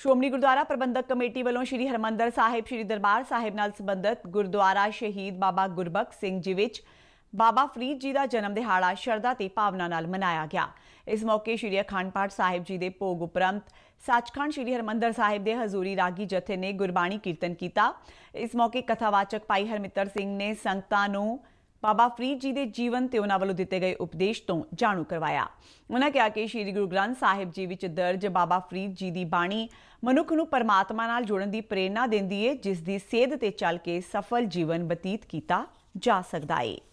ਸ਼੍ਰੋਮਣੀ ਗੁਰਦੁਆਰਾ ਪ੍ਰਬੰਧਕ committee ਵੱਲੋਂ ਸ੍ਰੀ ਹਰਮੰਦਰ ਸਾਹਿਬ ਸ੍ਰੀ ਦਰਬਾਰ ਸਾਹਿਬ ਨਾਲ ਸੰਬੰਧਿਤ ਗੁਰਦੁਆਰਾ ਸ਼ਹੀਦ ਬਾਬਾ ਗੁਰਬਖਸ਼ ਸਿੰਘ ਜੀ ਵਿੱਚ ਬਾਬਾ ਫਰੀਦ ਜੀ ਦਾ ਜਨਮ ਦਿਹਾੜਾ ਸ਼ਰਧਾ ਤੇ ਭਾਵਨਾ ਨਾਲ ਮਨਾਇਆ ਗਿਆ ਇਸ ਮੌਕੇ ਸ਼੍ਰੀ ਅਖੰਡ ਪਾਠ ਸਾਹਿਬ ਜੀ ਦੇ ਭੋਗ ਉਪਰੰਤ ਸੱਚਖੰਡ ਸ਼੍ਰੀ ਹਰਮੰਦਰ ਸਾਹਿਬ ਦੇ ਹਜ਼ੂਰੀ ਰਾਗੀ ਜਥੇ ਨੇ ਗੁਰਬਾਣੀ ਕੀਰਤਨ ਕੀਤਾ ਇਸ ਮੌਕੇ ਕਥਾਵਾਚਕ ਪਾਈ ਹਰਮਿੱਤਰ ਸਿੰਘ ਨੇ ਸੰਗਤਾਂ ਨੂੰ ਬਾਬਾ ਫਰੀਦ ਜੀ ਦੇ ਜੀਵਨ ਤੇ ਉਹਨਾਂ ਵੱਲੋਂ ਦਿੱਤੇ ਗਏ ਉਪਦੇਸ਼ ਤੋਂ ਜਾਣੂ ਕਰਵਾਇਆ ਉਹਨਾਂ ਕਿਹਾ ਕਿ ਸ੍ਰੀ ਗੁਰੂ ਗ੍ਰੰਥ ਸਾਹਿਬ ਜੀ ਵਿੱਚ ਦਰਜ ਬਾਬਾ ਫਰੀਦ ਜੀ ਦੀ ਬਾਣੀ ਮਨੁੱਖ ਨੂੰ ਪਰਮਾਤਮਾ ਨਾਲ ਜੁੜਨ ਦੀ ਪ੍ਰੇਰਣਾ ਦਿੰਦੀ ਹੈ ਜਿਸ ਦੀ ਸੇਧ ਤੇ ਚੱਲ ਕੇ ਸਫਲ ਜੀਵਨ ਬਤੀਤ ਕੀਤਾ ਜਾ ਸਕਦਾ ਹੈ